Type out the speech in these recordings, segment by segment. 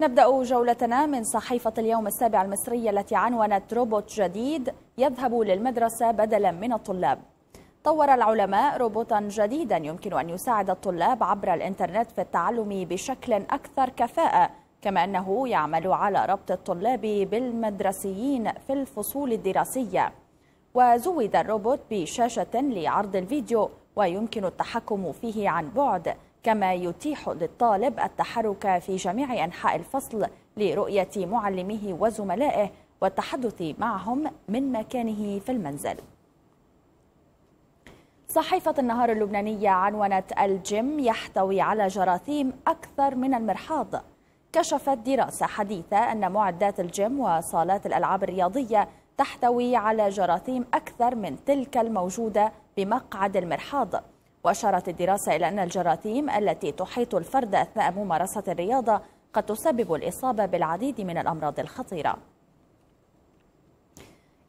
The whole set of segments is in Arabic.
نبدأ جولتنا من صحيفة اليوم السابع المصرية التي عنونت روبوت جديد يذهب للمدرسة بدلا من الطلاب طور العلماء روبوتا جديدا يمكن أن يساعد الطلاب عبر الإنترنت في التعلم بشكل أكثر كفاءة كما أنه يعمل على ربط الطلاب بالمدرسيين في الفصول الدراسية وزود الروبوت بشاشة لعرض الفيديو ويمكن التحكم فيه عن بعد كما يتيح للطالب التحرك في جميع أنحاء الفصل لرؤية معلمه وزملائه والتحدث معهم من مكانه في المنزل صحيفة النهار اللبنانية عنونت الجيم يحتوي على جراثيم أكثر من المرحاض كشفت دراسة حديثة أن معدات الجيم وصالات الألعاب الرياضية تحتوي على جراثيم أكثر من تلك الموجودة بمقعد المرحاض وأشارت الدراسة إلى أن الجراثيم التي تحيط الفرد أثناء ممارسة الرياضة قد تسبب الإصابة بالعديد من الأمراض الخطيرة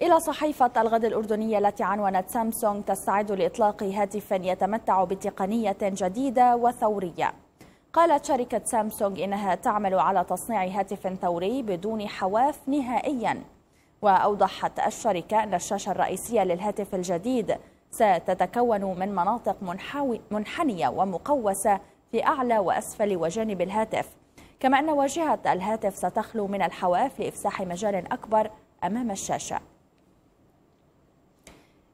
إلى صحيفة الغد الأردنية التي عنونت سامسونج تستعد لإطلاق هاتف يتمتع بتقنية جديدة وثورية قالت شركة سامسونج إنها تعمل على تصنيع هاتف ثوري بدون حواف نهائياً وأوضحت الشركة أن الشاشة الرئيسية للهاتف الجديد ستتكون من مناطق منحنية ومقوسة في أعلى وأسفل وجانب الهاتف كما أن واجهة الهاتف ستخلو من الحواف لإفساح مجال أكبر أمام الشاشة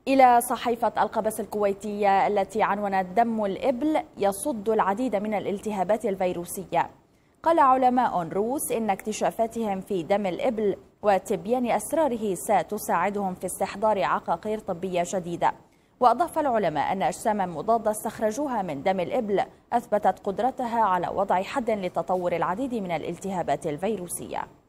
إلى صحيفة القبس الكويتية التي عنونت دم الإبل يصد العديد من الالتهابات الفيروسية قال علماء روس إن اكتشافاتهم في دم الإبل وتبيان أسراره ستساعدهم في استحضار عقاقير طبية جديدة وأضاف العلماء أن أجساما مضادة استخرجوها من دم الإبل أثبتت قدرتها على وضع حد لتطور العديد من الالتهابات الفيروسية